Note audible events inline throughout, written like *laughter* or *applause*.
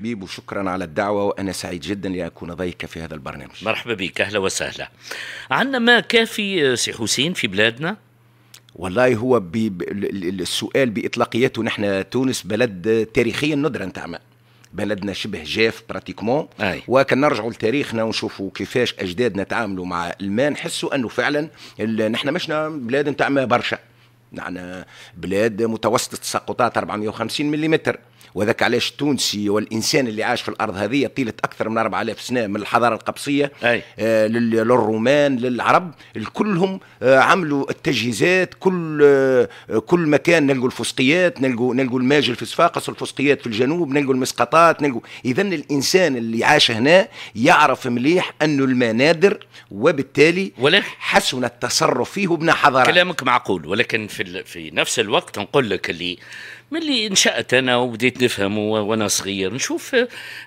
بيبو وشكرا على الدعوة وأنا سعيد جدا لأكون ضيفك في هذا البرنامج مرحبا بك أهلا وسهلا عندنا ما كافي سي حسين في بلادنا والله هو بي السؤال بإطلاقيته نحن تونس بلد تاريخيا ندرة نتاع ماء بلدنا شبه جاف براتيكمون وكان نرجع لتاريخنا ونشوفوا كيفاش اجدادنا تعاملوا مع الماء نحسوا انه فعلا نحن مشنا بلاد نتاع ماء برشا نحن بلاد متوسط التساقطات 450 ملم وذاك علاش التونسي والانسان اللي عاش في الارض هذه طيله اكثر من 4000 سنه من الحضاره القبصيه آه للرومان للعرب كلهم آه عملوا التجهيزات كل آه كل مكان نلقوا الفسقيات نلقوا نلقوا الماجل في صفاقس الفسقيات في الجنوب نلقوا المسقطات نلقوا اذا الانسان اللي عاش هنا يعرف مليح انه المنادر وبالتالي حسن التصرف فيه وبنى حضاره كلامك معقول ولكن في في نفس الوقت نقول لك اللي ملي انشأت أنا وبديت نفهم وأنا صغير نشوف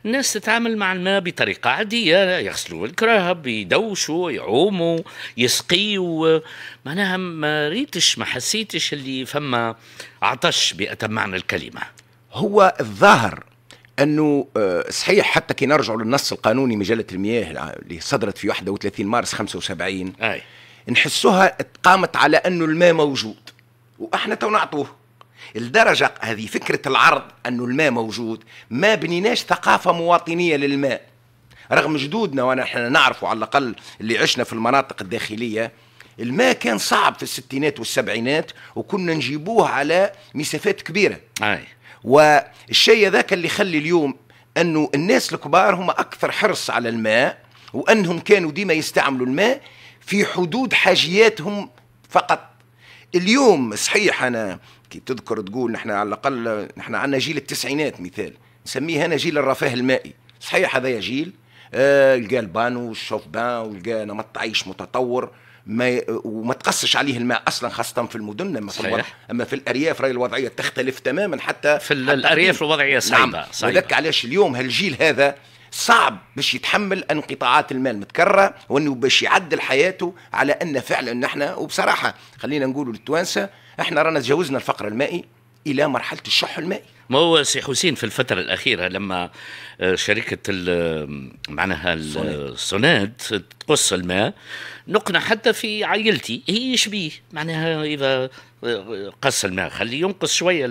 الناس تتعامل مع الماء بطريقة عادية يغسلوا الكرهب يدوشوا يعوموا يسقيوا معناها ما ريتش ما حسيتش اللي فما عطش بأتم معنى الكلمة هو الظاهر انه آه، صحيح حتى كي نرجعوا للنص القانوني مجله المياه اللي صدرت في 31 مارس 75 اي نحسوها قامت على انه الماء موجود واحنا تو نعطوه الدرجة هذه فكرة العرض أنه الماء موجود ما بنيناش ثقافة مواطنية للماء رغم جدودنا ونحن نعرفه على الأقل اللي عشنا في المناطق الداخلية الماء كان صعب في الستينات والسبعينات وكنا نجيبوه على مسافات كبيرة أي. والشيء ذاك اللي يخلي اليوم أنه الناس الكبار هم أكثر حرص على الماء وأنهم كانوا ديما يستعملوا الماء في حدود حاجياتهم فقط اليوم صحيح انا كي تذكر تقول نحن على الاقل نحن عندنا جيل التسعينات مثال نسميه انا جيل الرفاه المائي صحيح هذا جيل آه لقى البانو بان ولقى نمط عيش متطور ما وما تقصش عليه الماء اصلا خاصه في المدن اما صحيح. في الوضع اما في الارياف راي الوضعيه تختلف تماما حتى في حتى الارياف الوضعيه نعم. صعبه صعبه وذاك علاش اليوم هالجيل هذا صعب باش يتحمل انقطاعات الماء المتكرره وانه باش يعدل حياته على ان فعلا نحن وبصراحه خلينا نقولوا للتوانسه احنا رانا تجاوزنا الفقر المائي الى مرحله الشح المائي ما هو سي حسين في الفتره الاخيره لما آه، شركه معناها السوناد آه، قص الماء نقنع حتى في عائلتي هي شبيه معناها إذا قص الماء خليه ينقص شوية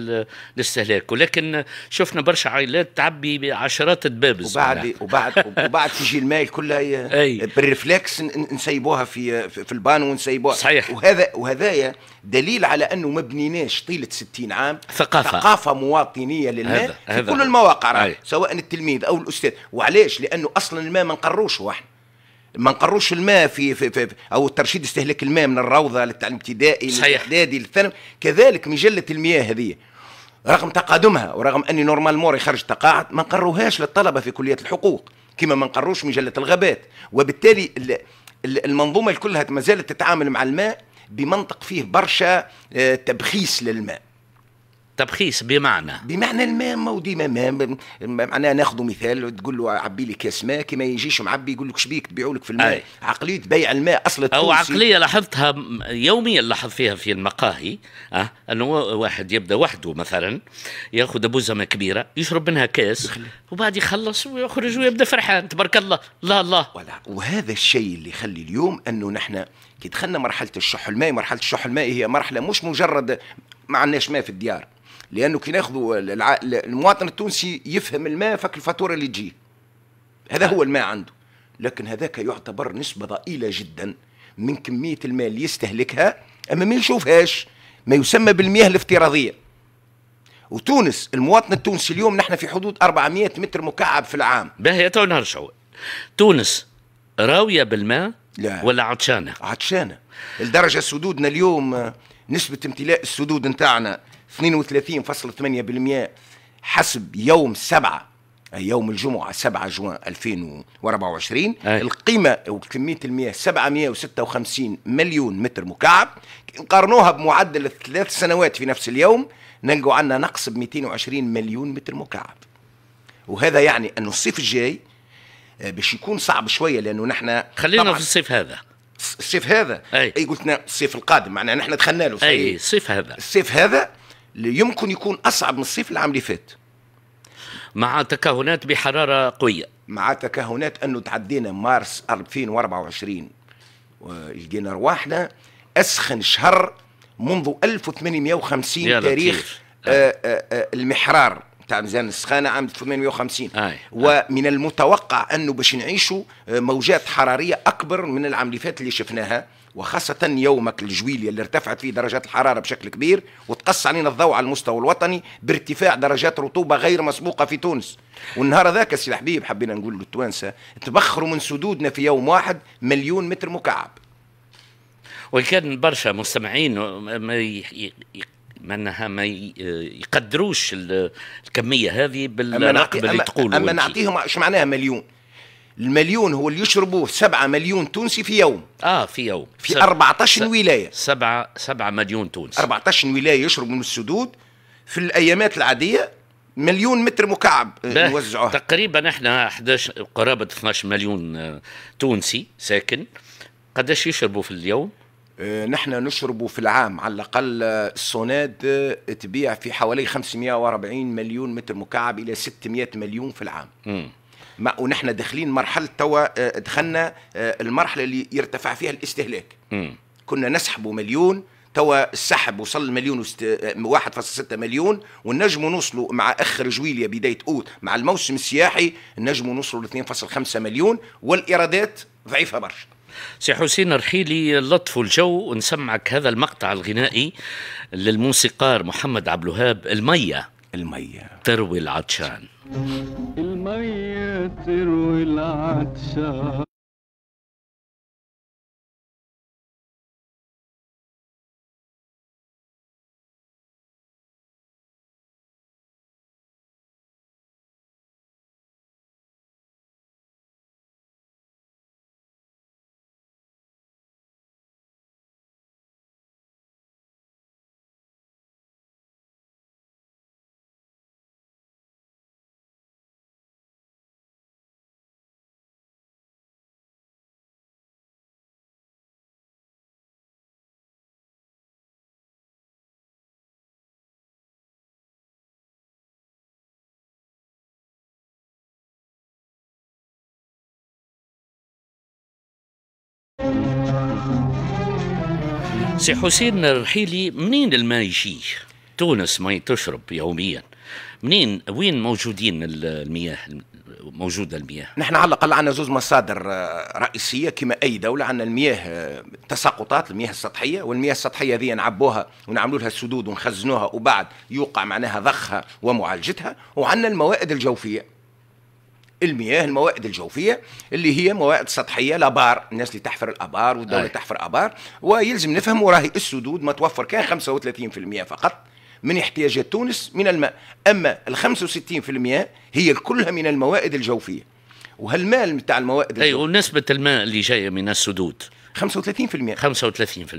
الاستهلاك ولكن شفنا برشا عائلات تعبي بعشرات الدبابز وبعد وبعد وبعد تجي الماء كلها أي. بالرفلكس نسيبوها في في البان ونسيبوها صحيح وهذا وهذايا دليل على انه ما بنيناش طيله 60 عام ثقافه ثقافه مواطنيه للماء هذا. في هذا. كل المواقع سواء التلميذ او الاستاذ وعلاش لانه اصلا الماء ما نقروش احنا ما نقروش الماء في, في, في, او ترشيد استهلاك الماء من الروضه للتعليم الابتدائي للاعدادي للثانوي كذلك مجله المياه هذه رغم تقادمها ورغم اني نورمال موري خرج تقاعد ما نقروهاش للطلبه في كليه الحقوق كما ما نقروش مجله الغابات وبالتالي المنظومه كلها ما زالت تتعامل مع الماء بمنطق فيه برشا آه، تبخيس للماء تبخيس بمعنى بمعنى الماء مودي ماء معناها ناخذ مثال تقول له عبي لي كاس ماء كي ما يجيش معبي يقول لك شبيك تبيعوا لك في الماء أي. عقليه بيع الماء اصل او عقليه لاحظتها يوميا لاحظ فيها في المقاهي أه؟ انه واحد يبدا وحده مثلا ياخذ ما كبيره يشرب منها كاس وبعد يخلص ويخرج ويبدا فرحان تبارك الله لا الله ولا. وهذا الشيء اللي يخلي اليوم انه نحن كي دخلنا مرحله الشح الماء مرحله الشح الماء هي مرحله مش مجرد ما عندناش ماء في الديار لانه كي ناخذوا المواطن التونسي يفهم الماء فك الفاتوره اللي تجيه هذا هو الماء عنده لكن هذاك يعتبر نسبه ضئيله جدا من كميه الماء اللي يستهلكها اما ما يشوفهاش ما يسمى بالمياه الافتراضيه وتونس المواطن التونسي اليوم نحن في حدود 400 متر مكعب في العام باهي تو نرجعوا تونس راويه بالماء لا ولا عطشانه عطشانه لدرجه سدودنا اليوم نسبه امتلاء السدود نتاعنا 32.8% حسب يوم 7 يوم الجمعة 7 جوان 2024 أي. القيمة وكمية المياه 756 مليون متر مكعب نقارنوها بمعدل الثلاث سنوات في نفس اليوم نلقوا عندنا نقص ب 220 مليون متر مكعب وهذا يعني أنه الصيف الجاي آه، باش يكون صعب شوية لأنه نحن خلينا في الصيف هذا الصيف هذا أي, أي قلتنا الصيف القادم معناه نحن دخلنا له أي الصيف هذا الصيف هذا يمكن يكون اصعب من الصيف العام اللي فات مع تكهنات بحراره قويه مع تكهنات انه تعدينا مارس 2024 لقينا رواحنا اسخن شهر منذ 1850 تاريخ آآ آآ آه، آه، آه، المحرار تاع ميزان السخانه عام 1850 أي. ومن المتوقع انه باش نعيشوا آه، موجات حراريه اكبر من العام اللي فات اللي شفناها وخاصة يومك الجويلية اللي ارتفعت فيه درجات الحرارة بشكل كبير وتقص علينا الضوء على المستوى الوطني بارتفاع درجات رطوبة غير مسبوقة في تونس والنهار ذاك سي الحبيب حبينا نقول للتوانسة تبخروا من سدودنا في يوم واحد مليون متر مكعب وكان برشا مستمعين آه، منها ما يقدروش الكميه هذه بالرقم اللي تقولوا اما نعطيهم اش معناها مليون المليون هو اللي يشربوه 7 مليون تونسي في يوم اه في يوم في سبعة 14 ولايه 7 7 مليون تونسي 14 ولايه يشربوا من السدود في الايامات العاديه مليون متر مكعب نوزعوه آه، تقريبا احنا 11 قرابه 12 مليون آه، تونسي ساكن قداش يشربوا في اليوم آه، نحن نشرب في العام على الأقل آه، السوناد آه، تبيع في حوالي 540 مليون متر مكعب إلى 600 مليون في العام ما ونحن داخلين مرحلة توا دخلنا المرحلة اللي يرتفع فيها الاستهلاك كنا نسحبوا مليون توا السحب وصل مليون وست... 1.6 مليون ونجموا نوصلوا مع اخر جويليا بدايه اوت مع الموسم السياحي نجموا نوصلوا ل 2.5 مليون والايرادات ضعيفه برشا سي حسين رحيلي لطف الجو نسمعك هذا المقطع الغنائي للموسيقار محمد عبد الوهاب المية المية تروي العطشان المية تروي العطشان سي حسين الرحيلي منين الماء يجي؟ تونس ما تشرب يوميا منين وين موجودين المياه موجوده المياه؟ نحن على الاقل عندنا زوز مصادر آه، رئيسيه كما اي دوله عندنا المياه آه، تساقطات المياه السطحيه والمياه السطحيه هذه نعبوها ونعملوا لها سدود ونخزنوها وبعد يوقع معناها ضخها ومعالجتها وعندنا الموائد الجوفيه المياه الموائد الجوفيه اللي هي موائد سطحيه لابار الناس اللي تحفر الابار والدوله أي. تحفر ابار ويلزم نفهم وراهي السدود متوفر كان 35% فقط من احتياجات تونس من الماء اما ال 65% هي كلها من الموائد الجوفيه وهالمال نتاع الموائد الجوفيه اي ونسبه الماء اللي جايه من السدود 35% 35%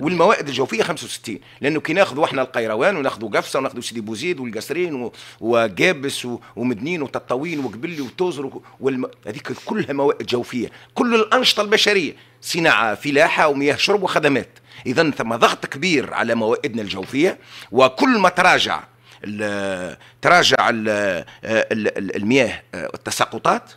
والموائد الجوفيه 65 لانه كي ناخذوا احنا القيروان وناخذوا قفصه وناخذوا سيدي بوزيد والقصرين وقابس ومدنين وتطاوين وقبلي وتوزر والم... هذيك كلها موائد جوفيه كل الانشطه البشريه صناعه فلاحه ومياه شرب وخدمات اذا ثم ضغط كبير على موائدنا الجوفيه وكل ما تراجع الـ تراجع الـ الـ المياه آه، التساقطات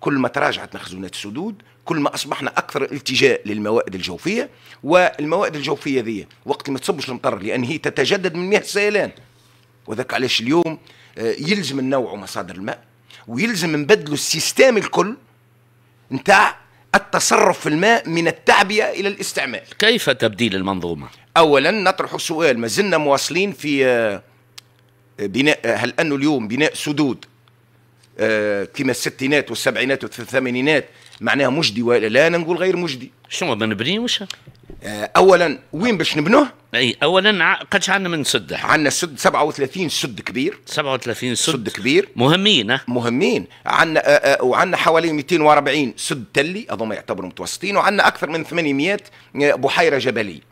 كل ما تراجعت مخزونات السدود كل ما اصبحنا اكثر التجاء للموائد الجوفيه والموائد الجوفيه ذي وقت ما تصبش المطر لان هي تتجدد من مياه السيلان وذاك علاش اليوم آه، يلزم ننوعوا مصادر الماء ويلزم نبدلوا السيستم الكل نتاع التصرف في الماء من التعبئه الى الاستعمال. كيف تبديل المنظومه؟ اولا نطرح سؤال ما زلنا مواصلين في آه، بناء هل انه اليوم بناء سدود آه، كما الستينات والسبعينات والثمانينات معناها مجدي ولا لا انا نقول غير مجدي شنو ما وش آه، اولا وين باش نبنوه اي اولا قداش عندنا من سد عندنا سد 37 سد كبير 37 سد, سد كبير مهمين مهمين عندنا آه، وعندنا حوالي 240 سد تلي هذوما يعتبروا متوسطين وعندنا اكثر من 800 بحيره جبليه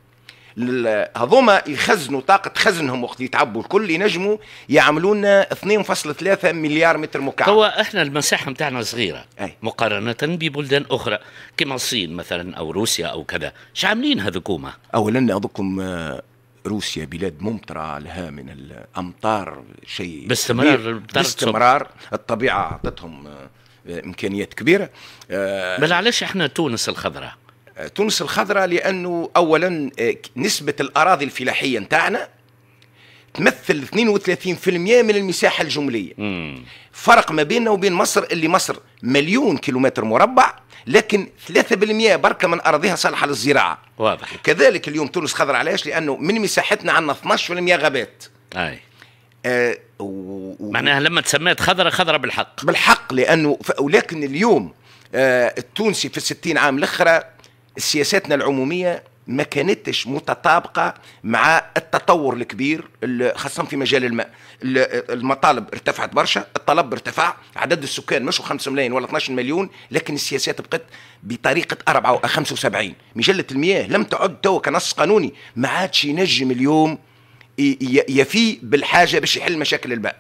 هذوما يخزنوا طاقه خزنهم وقت يتعبوا الكل ينجموا يعملوا لنا 2.3 مليار متر مكعب هو احنا المساحه نتاعنا صغيره أي. مقارنه ببلدان اخرى كما الصين مثلا او روسيا او كذا اش عاملين هذوكوما اولا هذوكم آه، روسيا بلاد ممطرة لها من الأمطار شيء باستمرار باستمرار الطبيعة أعطتهم آه، إمكانيات كبيرة آه، بل علاش احنا تونس الخضراء تونس الخضراء لانه اولا آه، نسبه الاراضي الفلاحيه نتاعنا تمثل 32% من المساحه الجمليه مم. فرق ما بيننا وبين مصر اللي مصر مليون كيلومتر مربع لكن 3% بركة من أراضيها صالحة للزراعة واضح وكذلك اليوم تونس خضراء علاش لأنه من مساحتنا عندنا 12% غابات أي آه و... معناها لما تسميت خضراء خضراء بالحق بالحق لأنه ف... ولكن اليوم آه التونسي في الستين عام الأخرى سياساتنا العموميه ما كانتش متطابقه مع التطور الكبير خاصه في مجال الماء المطالب ارتفعت برشا الطلب ارتفع عدد السكان مش 5 ملايين ولا 12 مليون لكن السياسات بقت بطريقه 4 75 مجله المياه لم تعد تو كنص قانوني ما عادش ينجم اليوم يفي بالحاجه باش يحل مشاكل الماء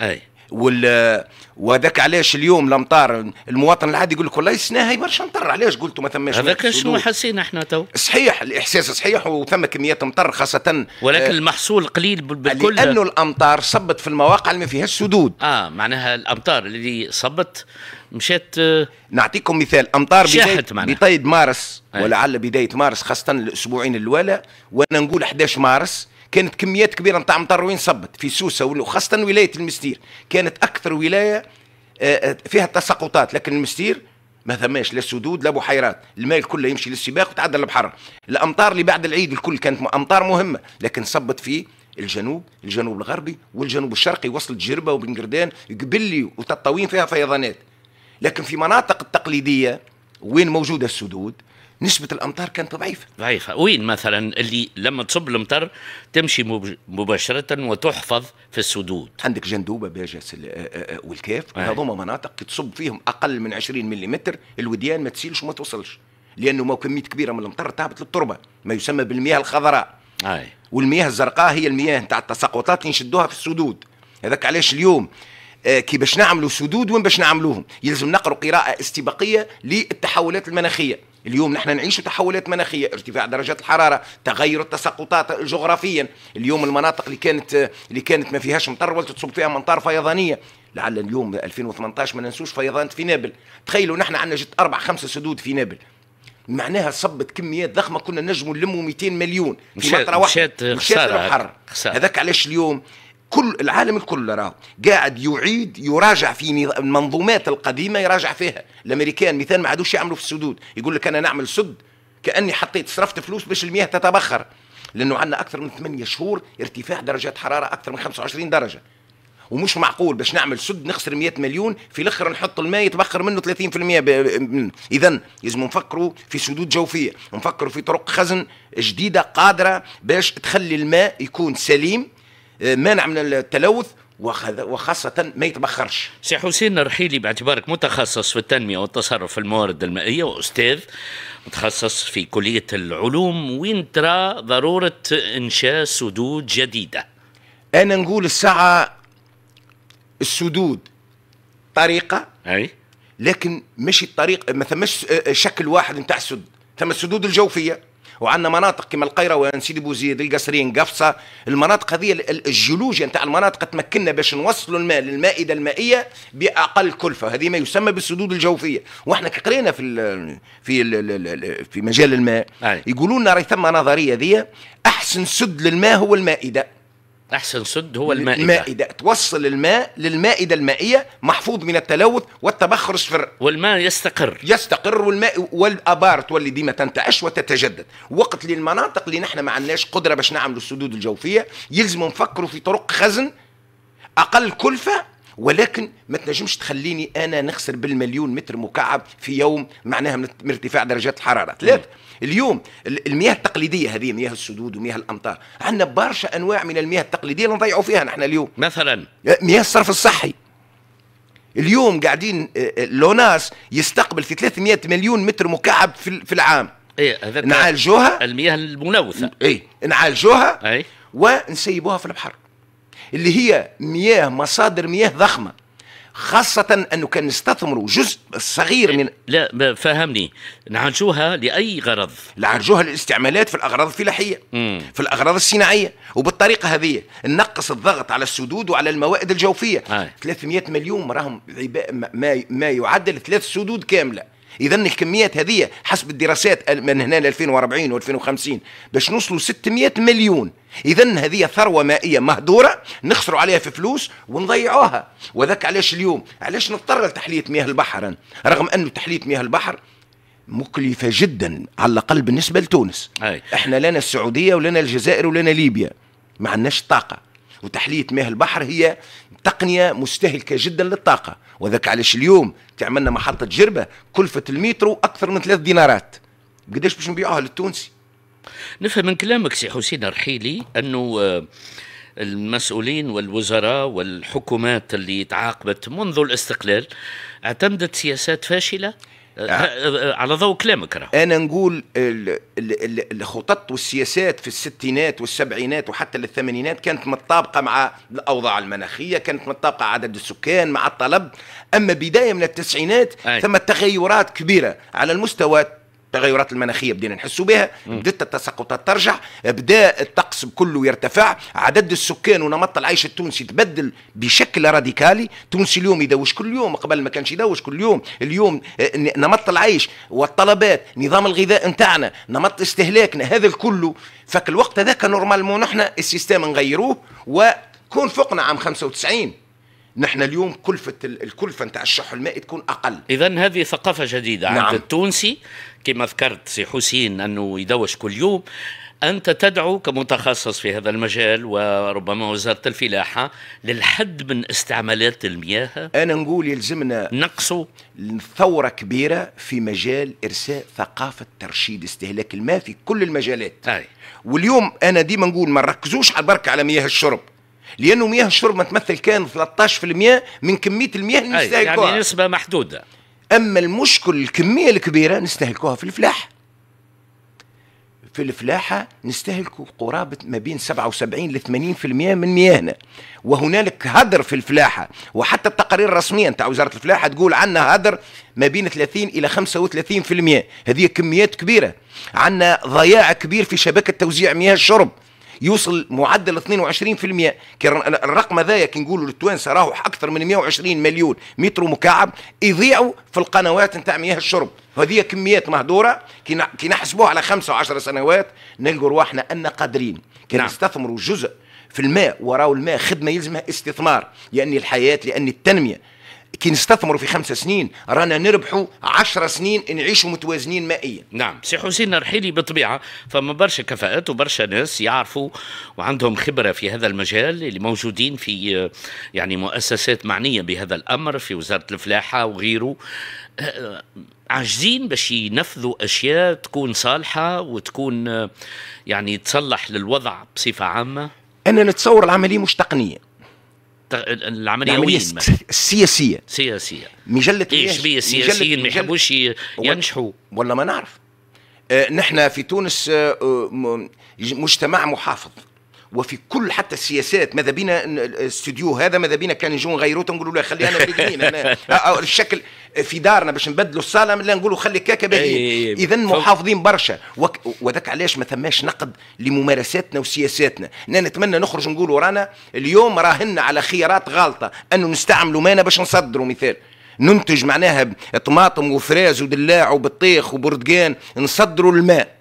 اي وال وذاك علاش اليوم الامطار المواطن العادي يقول لك والله السنه هي برشا مطر علاش قلتوا ما ثماش هذاك شنو حسينا احنا تو صحيح الاحساس صحيح وثم كميات مطر خاصه ولكن آه المحصول قليل بالكل لانه الامطار صبت في المواقع اللي ما فيهاش سدود اه معناها الامطار اللي صبت مشات آه، نعطيكم مثال امطار بدايه بطيد مارس ولعل بدايه مارس خاصه الاسبوعين الاولى وانا نقول 11 مارس كانت كميات كبيره نتاع مطر وين صبت في سوسه وخاصه ولايه المستير كانت اكثر ولايه آه، آه، فيها تساقطات لكن المستير ما ثماش لا سدود لا بحيرات الماء كله يمشي للسباق وتعدى البحر الامطار اللي بعد العيد الكل كانت امطار مهمه لكن صبت في الجنوب الجنوب الغربي والجنوب الشرقي وصلت جربه وبنقردان قبلي وتطاوين فيها فيضانات لكن في مناطق التقليديه وين موجوده السدود نسبه الامطار كانت ضعيفه ضعيفه وين مثلا اللي لما تصب المطر تمشي مباشره وتحفظ في السدود عندك جندوبه باجس آه، آه، آه، والكاف هذوما مناطق تصب فيهم اقل من 20 ملم الوديان ما تسيلش وما توصلش لانه كميه كبيره من الامطار تهبط للتربه ما يسمى بالمياه الخضراء أي. والمياه الزرقاء هي المياه نتاع التساقطات اللي نشدوها في السدود هذاك علاش اليوم كي باش نعملوا سدود وين باش نعملوهم يلزم نقرا قراءه استباقيه للتحولات المناخيه اليوم نحن نعيش تحولات مناخيه ارتفاع درجات الحراره تغير التساقطات جغرافيا اليوم المناطق اللي كانت اللي كانت ما فيهاش مطر ولت تصب فيها مطار فيضانيه لعل اليوم 2018 ما ننسوش فيضانة في نابل تخيلوا نحن عندنا جت أربع خمسة سدود في نابل معناها صبت كميات ضخمه كنا نجموا نلموا 200 مليون في مطره واحده مشات خساره هذاك علاش اليوم كل العالم الكل راه قاعد يعيد يراجع في المنظومات القديمه يراجع فيها الامريكان مثال ما عادوش يعملوا في السدود يقول لك انا نعمل سد كاني حطيت صرفت فلوس باش المياه تتبخر لانه عندنا اكثر من 8 شهور ارتفاع درجات حراره اكثر من 25 درجه ومش معقول باش نعمل سد نخسر 100 مليون في الاخر نحط الماء يتبخر منه 30% منه اذا لازم نفكروا في سدود جوفيه نفكروا في طرق خزن جديده قادره باش تخلي الماء يكون سليم آه، مانع من التلوث وخاصة ما يتبخرش سي حسين الرحيلي باعتبارك متخصص في التنمية والتصرف في الموارد المائية وأستاذ متخصص في كلية العلوم وين ترى ضرورة إنشاء سدود جديدة أنا نقول الساعة السدود طريقة أي لكن مش الطريق ما ثماش آه، شكل واحد نتاع السد ثم السدود الجوفية وعندنا مناطق كما القيروان سيدي بوزيد القصرين قفصه المناطق هذه الجيولوجيا نتاع المناطق تمكننا باش نوصلوا الماء للمائده المائيه باقل كلفه هذه ما يسمى بالسدود الجوفيه واحنا قرينا في الـ في الـ في مجال الماء يقولون يقولوا لنا راهي ثم نظريه ذي احسن سد للماء هو المائده احسن سد هو المائده المائده توصل الماء للمائده المائيه محفوظ من التلوث والتبخر الصفر والماء يستقر يستقر والماء والابار تولي ديما تنتعش وتتجدد وقت للمناطق اللي نحن ما عندناش قدره باش نعملوا السدود الجوفيه يلزم نفكروا في طرق خزن اقل كلفه ولكن ما تنجمش تخليني انا نخسر بالمليون متر مكعب في يوم معناها من ارتفاع درجات الحراره ثلاثه اليوم المياه التقليديه هذه مياه السدود ومياه الامطار عندنا برشا انواع من المياه التقليديه اللي نضيعوا فيها نحن اليوم مثلا أه، مياه الصرف الصحي اليوم قاعدين أه، أه، لوناس يستقبل في 300 مليون متر مكعب في العام ايه هذا نعالجوها المياه الملوثه ايه نعالجوها ايه ونسيبوها في البحر اللي هي مياه مصادر مياه ضخمه خاصة أنه كان نستثمروا جزء صغير من لا فهمني نعالجوها لأي غرض نعالجوها للاستعمالات في الأغراض الفلاحية مم. في الأغراض الصناعية وبالطريقة هذه نقص الضغط على السدود وعلى الموائد الجوفية آه. 300 مليون راهم ما, ما يعدل ثلاث سدود كاملة اذا الكميات هذه حسب الدراسات من هنا ل 2040 و2050 باش نوصلوا 600 مليون اذا هذه ثروه مائيه مهدوره نخسروا عليها في فلوس ونضيعوها وذاك علاش اليوم علاش نضطر لتحليه مياه البحر رغم انه تحليه مياه البحر مكلفة جدا على الأقل بالنسبة لتونس أي. احنا لنا السعودية ولنا الجزائر ولنا ليبيا ما عندناش طاقة وتحلية مياه البحر هي تقنية مستهلكة جدا للطاقة وذاك علاش اليوم تعملنا محطة جربة كلفة المترو أكثر من ثلاث دينارات قداش باش نبيعوها للتونسي نفهم من كلامك سي حسين رحيلي أنه آه، المسؤولين والوزراء والحكومات اللي تعاقبت منذ الاستقلال اعتمدت سياسات فاشله آه. آه، على ضوء كلامك راه انا نقول الخطط والسياسات في الستينات والسبعينات وحتى للثمانينات كانت متطابقه مع الاوضاع المناخيه كانت متطابقه عدد السكان مع الطلب اما بدايه من التسعينات أي. ثم تغيرات كبيره على المستوى التغيرات المناخيه بدينا نحسوا بها بدات التساقطات ترجع بدا الطقس كله يرتفع عدد السكان ونمط العيش التونسي تبدل بشكل راديكالي تونسي اليوم يدوش كل يوم قبل ما كانش يدوش كل يوم اليوم آه، نمط العيش والطلبات نظام الغذاء نتاعنا نمط استهلاكنا هذا الكله فك الوقت هذاك نورمالمون نحن السيستم نغيروه وكون فقنا عام 95 نحن اليوم كلفة الكلفة نتاع الشح الماء تكون أقل إذا هذه ثقافة جديدة نعم. عند التونسي كما ذكرت سي حسين أنه يدوش كل يوم أنت تدعو كمتخصص في هذا المجال وربما وزارة الفلاحة للحد من استعمالات المياه أنا نقول يلزمنا نقصوا ثورة كبيرة في مجال إرساء ثقافة ترشيد استهلاك الماء في كل المجالات أي. واليوم أنا ديما نقول ما نركزوش على البركة على مياه الشرب لانه مياه الشرب ما تمثل كان 13% من كميه المياه اللي نستهلكوها يعني نسبه محدوده اما المشكل الكميه الكبيره نستهلكوها في الفلاح في الفلاحة نستهلك قرابة ما بين 77 ل 80% من مياهنا وهنالك هدر في الفلاحة وحتى التقارير الرسمية نتاع وزارة الفلاحة تقول عنا هدر ما بين 30 إلى 35% هذه كميات كبيرة عنا ضياع كبير في شبكة توزيع مياه الشرب يوصل معدل 22% كان الرقم هذايا كي نقولوا للتوانسه راهو اكثر من 120 مليون متر مكعب يضيعوا في القنوات نتاع مياه الشرب هذه كميات مهدوره كي نحسبوها على خمسة 10 سنوات نلقوا رواحنا ان قادرين كي نعم. نستثمروا جزء في الماء وراء الماء خدمه يلزمها استثمار لان الحياه لان التنميه كي نستثمروا في خمس سنين رانا نربحوا عشرة سنين نعيشوا متوازنين مائيا نعم سي حسين رحيلي بطبيعة فما برشا كفاءات وبرشا ناس يعرفوا وعندهم خبرة في هذا المجال اللي موجودين في يعني مؤسسات معنية بهذا الأمر في وزارة الفلاحة وغيره عاجزين باش ينفذوا اشياء تكون صالحه وتكون يعني تصلح للوضع بصفه عامه انا نتصور العمليه مش تقنيه العمليه, العملية السياسيه سياسيه مجله ايش بيه السياسيين ما يحبوش ينجحوا ولا ما نعرف آه، نحن في تونس آه، آه، مجتمع محافظ وفي كل حتى السياسات ماذا بينا الاستوديو هذا ماذا بينا كان يجون غيرو نقولوا له خلي انا بلاد مين *laughs* الشكل في دارنا باش نبدلوا الصاله لا نقولوا خلي كاكا باهيين اذا محافظين برشا وذاك علاش ما ثماش نقد لممارساتنا وسياساتنا انا نتمنى نخرج نقولوا رانا اليوم راهن على خيارات غالطه انه نستعملوا مانا باش نصدروا مثال ننتج معناها طماطم وفراز ودلاع وبطيخ وبرتقان نصدروا الماء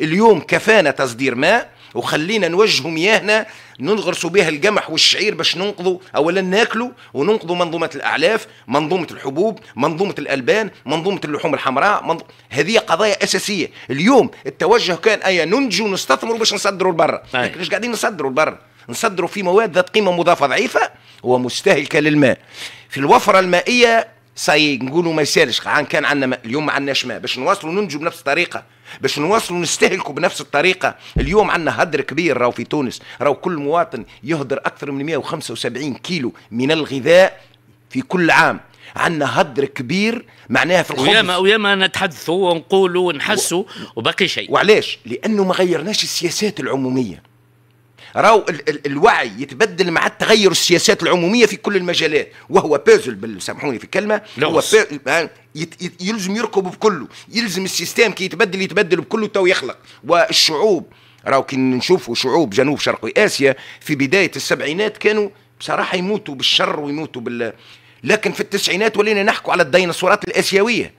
اليوم كفانا تصدير ماء وخلينا نوجهوا مياهنا نغرسوا بها القمح والشعير باش ننقذوا اولا ناكلوا وننقذوا منظومه الاعلاف منظومه الحبوب منظومه الالبان منظومه اللحوم الحمراء منظ... هذه قضايا اساسيه اليوم التوجه كان اي ننجو ونستثمروا باش نصدروا لبرا ايش قاعدين نصدروا لبرا نصدروا في مواد ذات قيمه مضافه ضعيفه ومستهلكه للماء في الوفره المائيه ساي نقولوا ما يسالش عن كان عندنا اليوم ما عندناش ماء باش نواصلوا ننجوا بنفس الطريقه باش نواصلوا نستهلكوا بنفس الطريقه اليوم عندنا هدر كبير راهو في تونس راهو كل مواطن يهدر اكثر من 175 كيلو من الغذاء في كل عام عندنا هدر كبير معناها في الخبز وياما وياما نتحدثوا ونقولوا ونحسوا وباقي شيء وعلاش؟ لانه ما غيرناش السياسات العموميه راهو الوعي يتبدل مع التغير السياسات العموميه في كل المجالات وهو بازل سامحوني في الكلمه هو آه، يلزم يركب بكله يلزم السيستم كي يتبدل يتبدل بكله تو يخلق والشعوب راهو كي نشوفوا شعوب جنوب شرق اسيا في بدايه السبعينات كانوا بصراحه يموتوا بالشر ويموتوا بال لكن في التسعينات ولينا نحكوا على الديناصورات الاسيويه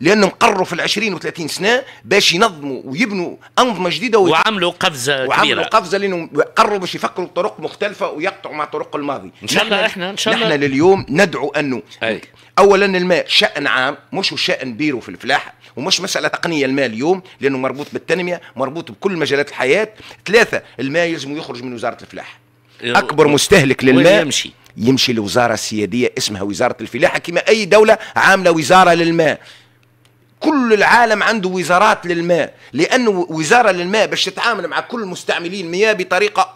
لانهم قرروا في العشرين وثلاثين سنه باش ينظموا ويبنوا انظمه جديده ويت... وعملوا قفزه وعملوا كبيره وعملوا قفزه لانهم قرروا باش يفكروا بطرق مختلفه ويقطعوا مع طرق الماضي ان شاء الله احنا ان شاء الله احنا لليوم ندعو انه أي. اولا الماء شان عام مش شان بيرو في الفلاحه ومش مساله تقنيه الماء اليوم لانه مربوط بالتنميه مربوط بكل مجالات الحياه ثلاثه الماء يلزم يخرج من وزاره الفلاحه اكبر مستهلك للماء يمشي يمشي لوزاره سياديه اسمها وزاره الفلاحه كما اي دوله عامله وزاره للماء كل العالم عنده وزارات للماء لانه وزاره للماء باش تتعامل مع كل مستعملين مياه بطريقه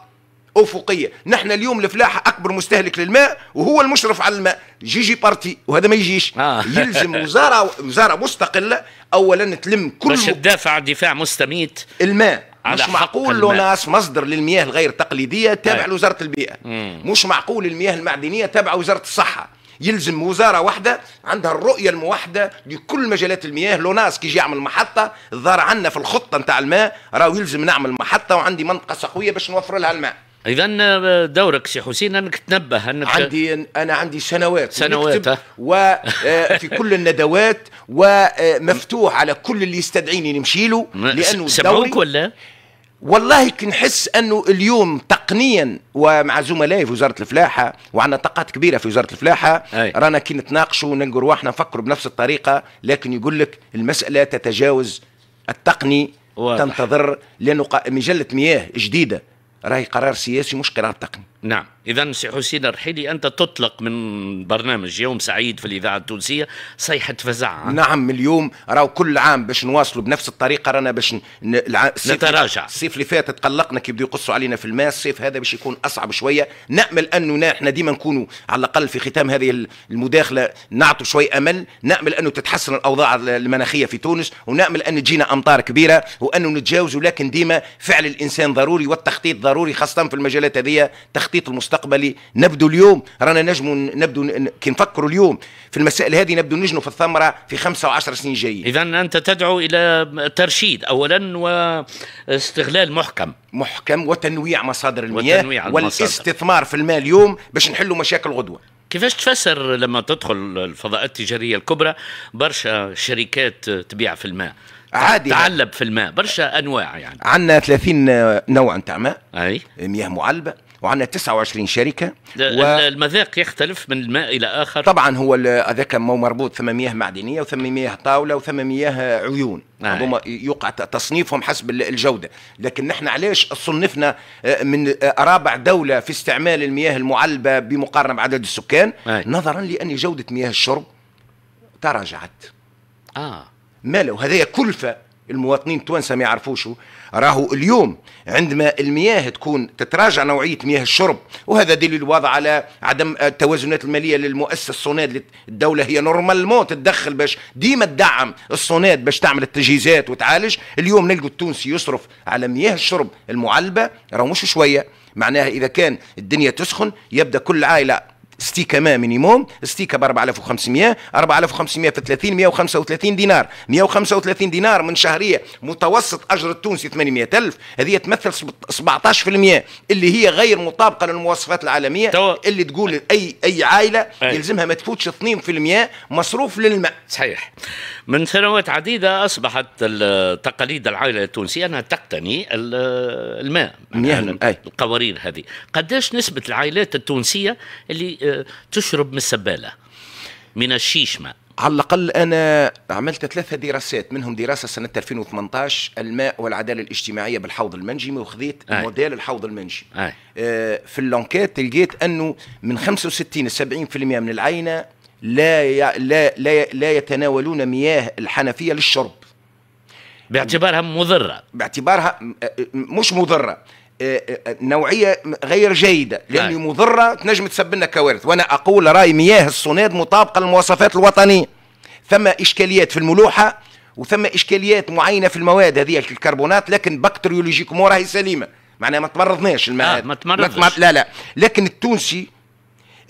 افقيه نحن اليوم الفلاحه اكبر مستهلك للماء وهو المشرف على الماء جي جي بارتي وهذا ما يجيش آه. *laughs* يلزم وزاره وزاره مستقله اولا تلم كل باش تدافع دفاع مستميت الماء مش معقول لو ناس مصدر للمياه الغير تقليديه تابع طيب. لوزاره البيئه مم. مش معقول المياه المعدنيه تابع وزاره الصحه يلزم وزاره واحده عندها الرؤيه الموحده لكل مجالات المياه لوناس كي يجي يعمل محطه ظهر عندنا في الخطه نتاع الماء راهو يلزم نعمل محطه وعندي منطقه سقويه باش نوفر لها الماء اذا آه، دورك سي حسين انك تنبه انك عندي انا عندي سنوات سنوات وفي آه. آه، كل الندوات ومفتوح على كل اللي يستدعيني نمشي له لانه سمعوك ولا والله كنحس انه اليوم تقنيا ومع زملائي في وزاره الفلاحه وعندنا طاقات كبيره في وزاره الفلاحه أي. رانا كي نتناقشوا ونلقوا رواحنا نفكروا بنفس الطريقه لكن يقول لك المساله تتجاوز التقني واضح. تنتظر لانه مجله مياه جديده راهي قرار سياسي مش قرار تقني نعم إذا سي حسين الرحيلي أنت تطلق من برنامج يوم سعيد في الإذاعة التونسية صيحة فزع نعم اليوم راهو كل عام باش نواصلوا بنفس الطريقة رانا باش نتراجع الصيف اللي فات تقلقنا كي بدو يقصوا علينا في الماء الصيف هذا باش يكون أصعب شوية نأمل أنه احنا ديما نكونوا على الأقل في ختام هذه المداخلة نعطوا شوي أمل نأمل أنه تتحسن الأوضاع المناخية في تونس ونأمل أن تجينا أمطار كبيرة وأنه نتجاوزوا لكن ديما فعل الإنسان ضروري والتخطيط ضروري خاصة في المجالات هذه تخطيط المستقبل المستقبلي نبدو اليوم رانا نجم نبدو كي نفكروا اليوم في المسائل هذه نبدو نجنوا في الثمره في خمسة وعشر سنين جايين اذا انت تدعو الى ترشيد اولا واستغلال محكم محكم وتنويع مصادر المياه وتنويع المصادر. والاستثمار في المال اليوم باش نحلوا مشاكل غدوه كيفاش تفسر لما تدخل الفضاءات التجاريه الكبرى برشا شركات تبيع في الماء عادي تعلب في الماء برشا انواع يعني عندنا 30 نوع نتاع ماء اي مياه معلبه وعندنا 29 شركه و... المذاق يختلف من ماء الى اخر طبعا هو هذاك مربوط ثم مياه معدنيه وثم مياه طاوله وثم مياه عيون نعم. هذوما يوقع تصنيفهم حسب الجوده لكن نحن علاش صنفنا آه، من آه، رابع دوله في استعمال المياه المعلبه بمقارنه بعدد السكان أي. نعم. نظرا لان جوده مياه الشرب تراجعت اه ماله هذا كلفه المواطنين التوانسه ما يعرفوش راهو اليوم عندما المياه تكون تتراجع نوعيه مياه الشرب وهذا دليل واضح على عدم التوازنات الماليه للمؤسسه الصناد للدوله هي نورمالمون تتدخل باش ديما تدعم الصناد باش تعمل التجهيزات وتعالج اليوم نلقوا التونسي يصرف على مياه الشرب المعلبه راهو مش شويه معناها اذا كان الدنيا تسخن يبدا كل عائله ستيكه ما مينيموم ستيكه ب 4500 4500 في 30 135 دينار 135 دينار من شهريه متوسط اجر التونسي 800000 هذه تمثل 17% اللي هي غير مطابقه للمواصفات العالميه طو... اللي تقول اي اي عائله أي. يلزمها ما تفوتش 2% مصروف للماء صحيح من سنوات عديده اصبحت تقاليد العائله التونسيه انها تقتني الماء يعني القوارير هذه قداش نسبه العائلات التونسيه اللي تشرب من السباله من الشيش ماء على الاقل انا عملت ثلاثه دراسات منهم دراسه سنه 2018 الماء والعداله الاجتماعيه بالحوض المنجمي وخذيت أي. موديل الحوض المنجمي آه في اللونكات لقيت انه من 65 ل 70% من العينه لا ي... لا لا, لا يتناولون مياه الحنفيه للشرب باعتبارها مضره باعتبارها مش مضره آه، آه، نوعيه غير جيده لانه نعم. مضره تنجم تسبب لنا كوارث وانا اقول راي مياه الصناد مطابقه للمواصفات الوطنيه ثم اشكاليات في الملوحه وثم اشكاليات معينه في المواد هذه الكربونات لكن مو راهي سليمه معناها ما تمرضناش الماء آه ما تمرضش لا لا لكن التونسي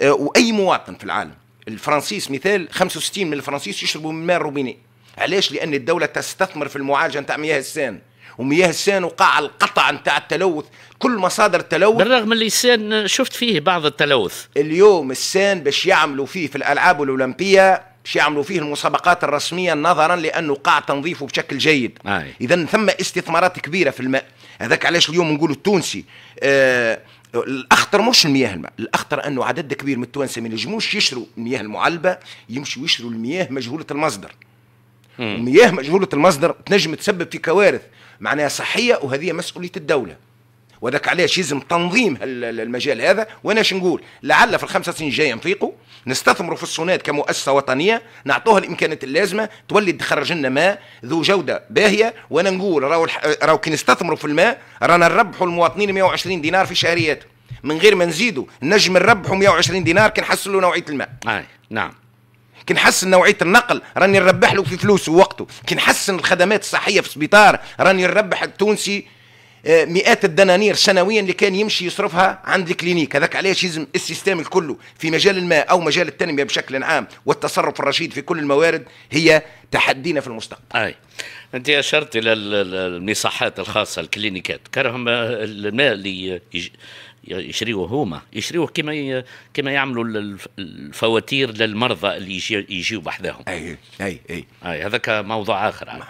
آه واي مواطن في العالم الفرنسيس مثال 65 من الفرنسيس يشربوا من الماء الروبيني علاش لان الدوله تستثمر في المعالجه نتاع مياه السان ومياه السان وقع القطع نتاع التلوث كل مصادر التلوث بالرغم اللي السان شفت فيه بعض التلوث اليوم السان باش يعملوا فيه في الالعاب الاولمبيه باش يعملوا فيه المسابقات الرسميه نظرا لانه قاع تنظيفه بشكل جيد اذا ثم استثمارات كبيره في الماء هذاك علاش اليوم نقولوا التونسي آه الاخطر مش المياه الماء الاخطر انه عدد كبير من التوانسه ما ينجموش يشروا المياه المعلبه يمشوا يشروا المياه مجهوله المصدر ومياه مجهوله المصدر تنجم تسبب في كوارث معناها صحيه وهذه مسؤوليه الدوله وذاك علاش يلزم تنظيم المجال هذا وانا شو نقول لعل في الخمسة سنين الجايه نفيقوا نستثمروا في الصونات كمؤسسه وطنيه نعطوها الامكانيات اللازمه تولي تخرج لنا ماء ذو جوده باهيه وانا نقول راهو راهو كي نستثمروا في الماء رانا نربحوا المواطنين 120 دينار في شهريات من غير ما نزيدوا نجم نربحوا 120 دينار كي نحصلوا نوعيه الماء. اي نعم كي نحسن نوعيه النقل راني نربح له في فلوسه ووقته كي نحسن الخدمات الصحيه في السبيطار راني نربح التونسي آه، مئات الدنانير سنويا اللي كان يمشي يصرفها عند الكلينيك هذاك علاش يلزم السيستم الكله في مجال الماء او مجال التنميه بشكل عام والتصرف الرشيد في كل الموارد هي تحدينا في المستقبل. اي انت اشرت الى المصحات الخاصه الكلينيكات كرهم الماء اللي يشريوه هما يشريوه كما كما يعملوا الفواتير للمرضى اللي يجي يجيو بحذاهم اي اي اي, أي هذاك موضوع اخر عاد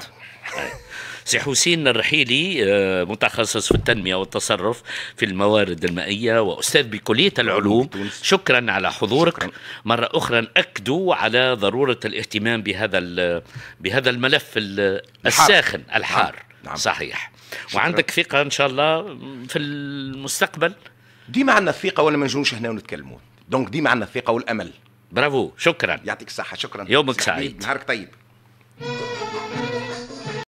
سي حسين الرحيلي آه، متخصص في التنميه والتصرف في الموارد المائيه واستاذ بكليه العلوم شكرا على حضورك شكرا. مره اخرى ناكدوا على ضروره الاهتمام بهذا بهذا الملف الساخن الحار نعم،, نعم. صحيح شكرا. وعندك ثقه ان شاء الله في المستقبل ديما عندنا الثقه ولا ما نجوش هنا ونتكلموا دونك ديما عندنا الثقه والامل برافو شكرا يعطيك الصحه شكرا يومك سعيد نهارك طيب